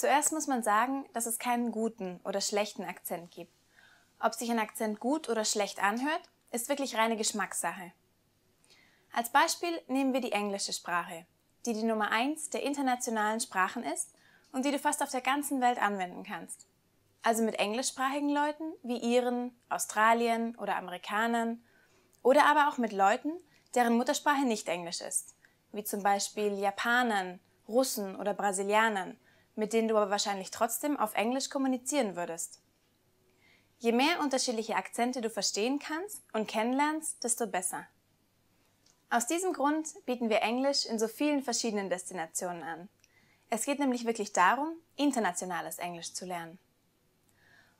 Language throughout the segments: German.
Zuerst muss man sagen, dass es keinen guten oder schlechten Akzent gibt. Ob sich ein Akzent gut oder schlecht anhört, ist wirklich reine Geschmackssache. Als Beispiel nehmen wir die englische Sprache, die die Nummer 1 der internationalen Sprachen ist und die du fast auf der ganzen Welt anwenden kannst. Also mit englischsprachigen Leuten wie Iren, Australien oder Amerikanern oder aber auch mit Leuten, deren Muttersprache nicht Englisch ist, wie zum Beispiel Japanern, Russen oder Brasilianern mit denen du aber wahrscheinlich trotzdem auf Englisch kommunizieren würdest. Je mehr unterschiedliche Akzente du verstehen kannst und kennenlernst, desto besser. Aus diesem Grund bieten wir Englisch in so vielen verschiedenen Destinationen an. Es geht nämlich wirklich darum, internationales Englisch zu lernen.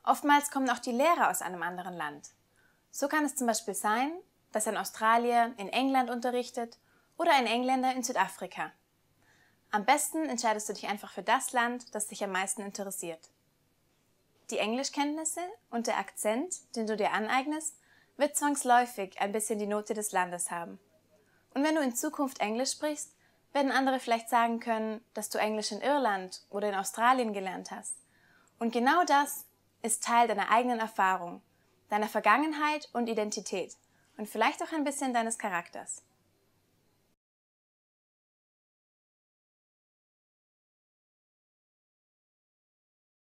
Oftmals kommen auch die Lehrer aus einem anderen Land. So kann es zum Beispiel sein, dass ein Australier in England unterrichtet oder ein Engländer in Südafrika. Am besten entscheidest du dich einfach für das Land, das dich am meisten interessiert. Die Englischkenntnisse und der Akzent, den du dir aneignest, wird zwangsläufig ein bisschen die Note des Landes haben. Und wenn du in Zukunft Englisch sprichst, werden andere vielleicht sagen können, dass du Englisch in Irland oder in Australien gelernt hast. Und genau das ist Teil deiner eigenen Erfahrung, deiner Vergangenheit und Identität und vielleicht auch ein bisschen deines Charakters.